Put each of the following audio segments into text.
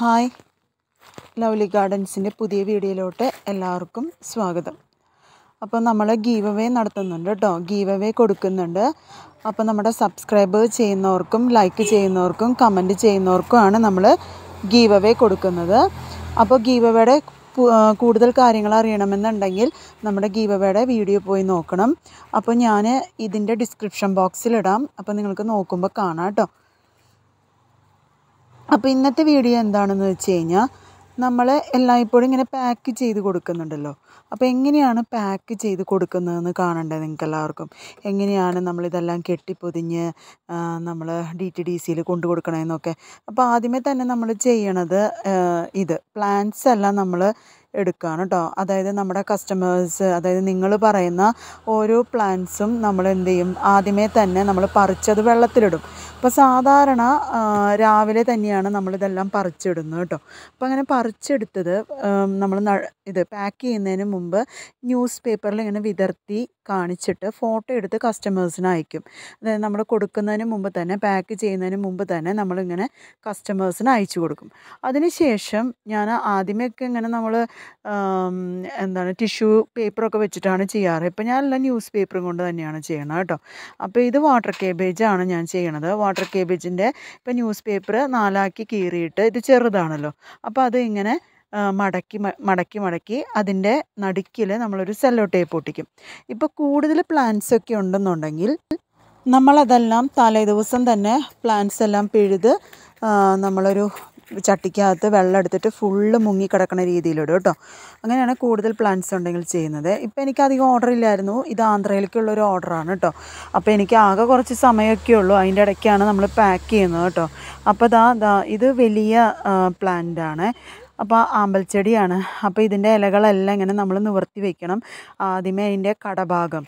hi lovely ഗാർഡൻസിൻ്റെ പുതിയ വീഡിയോയിലോട്ട് എല്ലാവർക്കും സ്വാഗതം അപ്പോൾ നമ്മൾ ഗീവ് അവേ നടത്തുന്നുണ്ട് കേട്ടോ ഗീവ് അവേ കൊടുക്കുന്നുണ്ട് അപ്പോൾ നമ്മുടെ സബ്സ്ക്രൈബ് ചെയ്യുന്നവർക്കും ലൈക്ക് ചെയ്യുന്നവർക്കും കമൻറ്റ് ചെയ്യുന്നവർക്കുമാണ് നമ്മൾ ഗീവ് അവേ കൊടുക്കുന്നത് അപ്പോൾ ഗീവ് കൂടുതൽ കാര്യങ്ങൾ അറിയണമെന്നുണ്ടെങ്കിൽ നമ്മുടെ ഗീവവയുടെ വീഡിയോ പോയി നോക്കണം അപ്പോൾ ഞാൻ ഇതിൻ്റെ ഡിസ്ക്രിപ്ഷൻ ബോക്സിലിടാം അപ്പോൾ നിങ്ങൾക്ക് നോക്കുമ്പോൾ കാണാം കേട്ടോ അപ്പോൾ ഇന്നത്തെ വീഡിയോ എന്താണെന്ന് വെച്ച് കഴിഞ്ഞാൽ നമ്മൾ എല്ലായ്പ്പോഴും ഇങ്ങനെ പാക്ക് ചെയ്ത് കൊടുക്കുന്നുണ്ടല്ലോ അപ്പോൾ എങ്ങനെയാണ് പാക്ക് ചെയ്ത് കൊടുക്കുന്നതെന്ന് കാണേണ്ടത് നിങ്ങൾക്ക് എല്ലാവർക്കും എങ്ങനെയാണ് നമ്മളിതെല്ലാം കെട്ടിപ്പൊതിഞ്ഞ് നമ്മൾ ഡി ടി ഡി സിയിൽ കൊണ്ടു കൊടുക്കണമെന്നൊക്കെ അപ്പോൾ ആദ്യമേ തന്നെ നമ്മൾ ചെയ്യണത് ഇത് പ്ലാന്റ്സ് എല്ലാം നമ്മൾ എടുക്കുകയാണ് കേട്ടോ അതായത് നമ്മുടെ കസ്റ്റമേഴ്സ് അതായത് നിങ്ങൾ പറയുന്ന ഓരോ പ്ലാന്റ്സും നമ്മൾ എന്ത് ചെയ്യും ആദ്യമേ തന്നെ നമ്മൾ പറിച്ചത് വെള്ളത്തിലിടും അപ്പോൾ സാധാരണ രാവിലെ തന്നെയാണ് നമ്മളിതെല്ലാം പറിച്ചിടുന്നത് കേട്ടോ അപ്പോൾ അങ്ങനെ പറിച്ചെടുത്തത് നമ്മൾ ഇത് പാക്ക് ചെയ്യുന്നതിന് മുമ്പ് ന്യൂസ് പേപ്പറിൽ ഇങ്ങനെ വിതർത്തി കാണിച്ചിട്ട് ഫോട്ടോ എടുത്ത് കസ്റ്റമേഴ്സിന് അയക്കും അതായത് നമ്മൾ കൊടുക്കുന്നതിന് മുമ്പ് തന്നെ പാക്ക് ചെയ്യുന്നതിന് മുമ്പ് തന്നെ നമ്മളിങ്ങനെ കസ്റ്റമേഴ്സിന് അയച്ചു കൊടുക്കും അതിനുശേഷം ഞാൻ ഒക്കെ ഇങ്ങനെ നമ്മൾ എന്താണ് ടിഷ്യൂ പേപ്പറൊക്കെ വെച്ചിട്ടാണ് ചെയ്യാറ് ഇപ്പം ഞാൻ എല്ലാം ന്യൂസ് പേപ്പറും കൊണ്ട് തന്നെയാണ് ചെയ്യണത് കേട്ടോ അപ്പോൾ ഇത് വാട്ടർ കേബേജാണ് ഞാൻ ചെയ്യണത് വാട്ടർ കേബേജിൻ്റെ ഇപ്പം ന്യൂസ് പേപ്പർ നാലാക്കി കീറിയിട്ട് ഇത് ചെറുതാണല്ലോ അപ്പോൾ അത് ഇങ്ങനെ മടക്കി മടക്കി മടക്കി അതിൻ്റെ നടുക്കിൽ നമ്മളൊരു സെല്ലോ ടേപ്പ് ഒട്ടിക്കും ഇപ്പോൾ കൂടുതൽ പ്ലാന്റ്സ് ഒക്കെ ഉണ്ടെന്നുണ്ടെങ്കിൽ നമ്മളതെല്ലാം തലേ ദിവസം തന്നെ പ്ലാന്റ്സ് എല്ലാം പിഴുത് നമ്മളൊരു ചട്ടിക്കകത്ത് വെള്ളം എടുത്തിട്ട് ഫുള്ള് മുങ്ങിക്കിടക്കുന്ന രീതിയിലിടും കേട്ടോ അങ്ങനെയാണ് കൂടുതൽ പ്ലാന്റ്സ് ഉണ്ടെങ്കിൽ ചെയ്യുന്നത് ഇപ്പോൾ എനിക്ക് അധികം ഓർഡർ ഇല്ലായിരുന്നു ഇത് ആന്ധ്രയിലേക്കുള്ളൊരു ഓർഡറാണ് കേട്ടോ അപ്പോൾ എനിക്ക് ആകെ കുറച്ച് സമയമൊക്കെ ഉള്ളൂ അതിൻ്റെ ഇടയ്ക്കാണ് നമ്മൾ പാക്ക് ചെയ്യുന്നത് കേട്ടോ അപ്പോൾ ദാ ദാ ഇത് വലിയ പ്ലാന്റാണ് അപ്പോൾ ആമ്പൽച്ചെടിയാണ് അപ്പോൾ ഇതിൻ്റെ ഇലകളെല്ലാം ഇങ്ങനെ നമ്മൾ നിവർത്തി വെക്കണം ആദ്യമേ അതിൻ്റെ കടഭാഗം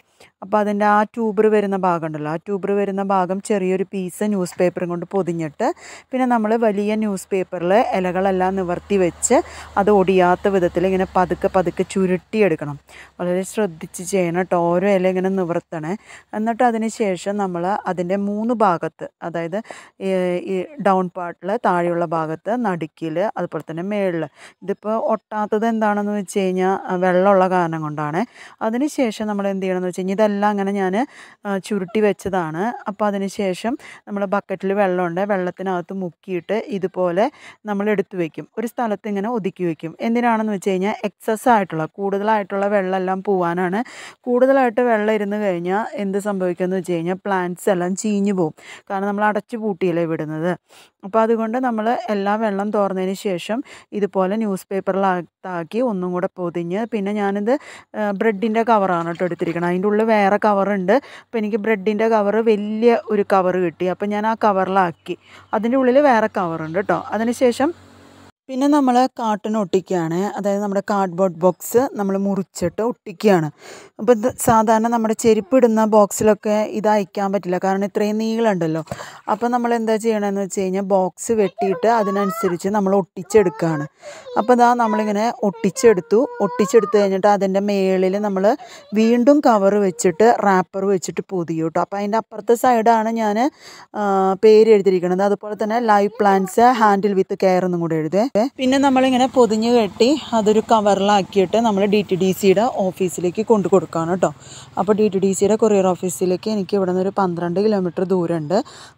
അപ്പോൾ അതിൻ്റെ ആ ട്യൂബർ വരുന്ന ഭാഗം ഉണ്ടല്ലോ ആ ട്യൂബർ വരുന്ന ഭാഗം ചെറിയൊരു പീസ് ന്യൂസ് പേപ്പറും കൊണ്ട് പൊതിഞ്ഞിട്ട് പിന്നെ നമ്മൾ വലിയ ന്യൂസ് പേപ്പറിൽ ഇലകളെല്ലാം നിവർത്തി വെച്ച് അത് ഒടിയാത്ത വിധത്തിൽ ഇങ്ങനെ പതുക്കെ പതുക്കെ ചുരുട്ടിയെടുക്കണം വളരെ ശ്രദ്ധിച്ച് ചെയ്യണം കേട്ടോ ഓരോ ഇല ഇങ്ങനെ നിവർത്തണേ എന്നിട്ട് അതിന് ശേഷം നമ്മൾ അതിൻ്റെ മൂന്ന് ഭാഗത്ത് അതായത് ഈ ഡൗൺ പാർട്ടിൽ താഴെയുള്ള ഭാഗത്ത് നടുക്കിൽ അതുപോലെ തന്നെ മേളിൽ ഇതിപ്പോൾ ഒട്ടാത്തത് എന്താണെന്ന് വെച്ച് കഴിഞ്ഞാൽ വെള്ളമുള്ള കാരണം കൊണ്ടാണ് അതിന് ശേഷം നമ്മൾ എന്ത് ചെയ്യണമെന്ന് വെച്ച് കഴിഞ്ഞാൽ ഇതെല്ലാം അങ്ങനെ ഞാൻ ചുരുട്ടി വെച്ചതാണ് അപ്പോൾ അതിന് ശേഷം നമ്മൾ ബക്കറ്റിൽ വെള്ളമുണ്ട് വെള്ളത്തിനകത്ത് മുക്കിയിട്ട് ഇതുപോലെ നമ്മൾ എടുത്തു വയ്ക്കും ഒരു സ്ഥലത്ത് ഇങ്ങനെ ഒതുക്കി വയ്ക്കും എന്തിനാണെന്ന് വെച്ച് കഴിഞ്ഞാൽ എക്സസ് ആയിട്ടുള്ള കൂടുതലായിട്ടുള്ള വെള്ളമെല്ലാം പോവാനാണ് കൂടുതലായിട്ട് വെള്ളം ഇരുന്ന് കഴിഞ്ഞാൽ എന്ത് സംഭവിക്കുമെന്ന് വെച്ച് കഴിഞ്ഞാൽ പ്ലാന്റ്സ് എല്ലാം ചീഞ്ഞു പോകും കാരണം നമ്മൾ അടച്ചു പൂട്ടിയല്ലേ വിടുന്നത് അപ്പോൾ അതുകൊണ്ട് നമ്മൾ എല്ലാ വെള്ളം തോർന്നതിന് ശേഷം ഇതുപോലെ ന്യൂസ് പേപ്പറിലാക്കി ഒന്നും കൂടെ പൊതിഞ്ഞ് പിന്നെ ഞാനിത് ബ്രെഡിൻ്റെ കവറാണ് കേട്ടോ എടുത്തിരിക്കണം അതിൻ്റെ ഉള്ളിൽ വേറെ കവറുണ്ട് അപ്പോൾ എനിക്ക് ബ്രെഡിൻ്റെ കവറ് വലിയ ഒരു കവറ് കിട്ടി അപ്പോൾ ഞാൻ ആ കവറിലാക്കി അതിൻ്റെ ഉള്ളിൽ വേറെ കവറുണ്ട് കേട്ടോ അതിന് ശേഷം പിന്നെ നമ്മൾ കാർട്ടൺ ഒട്ടിക്കുകയാണ് അതായത് നമ്മുടെ കാർഡ്ബോർഡ് ബോക്സ് നമ്മൾ മുറിച്ചിട്ട് ഒട്ടിക്കുകയാണ് അപ്പോൾ സാധാരണ നമ്മുടെ ചെരുപ്പ് ഇടുന്ന ബോക്സിലൊക്കെ ഇത് അയക്കാൻ പറ്റില്ല കാരണം ഇത്രയും നീളമുണ്ടല്ലോ അപ്പോൾ നമ്മൾ എന്താ ചെയ്യണമെന്ന് വെച്ച് കഴിഞ്ഞാൽ ബോക്സ് വെട്ടിയിട്ട് അതിനനുസരിച്ച് നമ്മൾ ഒട്ടിച്ചെടുക്കുകയാണ് അപ്പോൾ ഇതാ നമ്മളിങ്ങനെ ഒട്ടിച്ചെടുത്തു ഒട്ടിച്ചെടുത്ത് കഴിഞ്ഞിട്ട് അതിൻ്റെ മേളിൽ നമ്മൾ വീണ്ടും കവർ വെച്ചിട്ട് റാപ്പർ വെച്ചിട്ട് പൊതിയും കേട്ടോ അപ്പോൾ അതിൻ്റെ അപ്പുറത്തെ സൈഡാണ് ഞാൻ പേര് എഴുതിയിരിക്കുന്നത് അതുപോലെ തന്നെ live plants handle with care എന്നും കൂടെ എഴുതുക ഒക്കെ പിന്നെ നമ്മളിങ്ങനെ പൊതിഞ്ഞ് കെട്ടി അതൊരു കവറിലാക്കിയിട്ട് നമ്മൾ ഡി ടി ഡി സിയുടെ ഓഫീസിലേക്ക് കൊണ്ടു കൊടുക്കുകയാണ് കേട്ടോ അപ്പോൾ ഡി ടി ഡി സിയുടെ കൊറിയർ ഓഫീസിലേക്ക് എനിക്ക് ഇവിടെ നിന്ന് ഒരു പന്ത്രണ്ട് കിലോമീറ്റർ ദൂരമുണ്ട്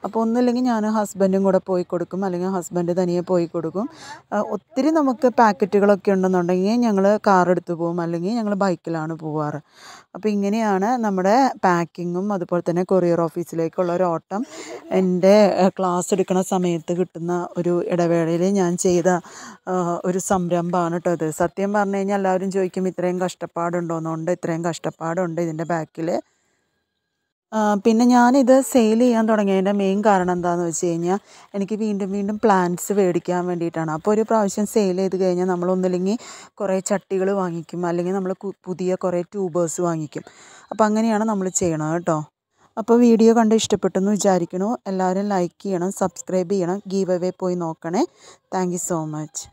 അപ്പോൾ ഒന്നുമില്ലെങ്കിൽ ഞാൻ ഹസ്ബൻഡും കൂടെ പോയി കൊടുക്കും അല്ലെങ്കിൽ ഹസ്ബൻഡ് തനിയെ പോയി കൊടുക്കും ഒത്തിരി നമുക്ക് പാക്കറ്റുകളൊക്കെ ഉണ്ടെന്നുണ്ടെങ്കിൽ ഞങ്ങൾ കാർ എടുത്ത് പോകും അല്ലെങ്കിൽ ഞങ്ങൾ ബൈക്കിലാണ് പോവാറ് അപ്പോൾ ഇങ്ങനെയാണ് നമ്മുടെ പാക്കിങ്ങും അതുപോലെ തന്നെ കൊറിയർ ഓഫീസിലേക്കുള്ള ഒരു ഓട്ടം എൻ്റെ ക്ലാസ് എടുക്കുന്ന സമയത്ത് കിട്ടുന്ന ഒരു ഇടവേളയിൽ ഞാൻ ചെയ്ത ഒരു സംരംഭമാണ് കേട്ടോ ഇത് സത്യം പറഞ്ഞു കഴിഞ്ഞാൽ എല്ലാവരും ചോദിക്കും ഇത്രയും കഷ്ടപ്പാടുണ്ടോന്നുണ്ട് ഇത്രയും കഷ്ടപ്പാടുണ്ട് ഇതിൻ്റെ ബാക്കിൽ പിന്നെ ഞാനിത് സെയിൽ ചെയ്യാൻ തുടങ്ങിയതിൻ്റെ മെയിൻ കാരണം എന്താണെന്ന് വെച്ച് കഴിഞ്ഞാൽ എനിക്ക് വീണ്ടും വീണ്ടും പ്ലാന്റ്സ് മേടിക്കാൻ വേണ്ടിയിട്ടാണ് അപ്പോൾ ഒരു പ്രാവശ്യം സെയിൽ ചെയ്ത് കഴിഞ്ഞാൽ നമ്മളൊന്നില്ലെങ്കിൽ കുറേ ചട്ടികൾ വാങ്ങിക്കും അല്ലെങ്കിൽ നമ്മൾ പുതിയ കുറേ ട്യൂബേഴ്സ് വാങ്ങിക്കും അപ്പോൾ അങ്ങനെയാണ് നമ്മൾ ചെയ്യണത് കേട്ടോ അപ്പോൾ വീഡിയോ കണ്ട് എന്ന് വിചാരിക്കണു എല്ലാവരും ലൈക്ക് ചെയ്യണം സബ്സ്ക്രൈബ് ചെയ്യണം ഗീവ് അവേ പോയി നോക്കണേ താങ്ക് സോ മച്ച്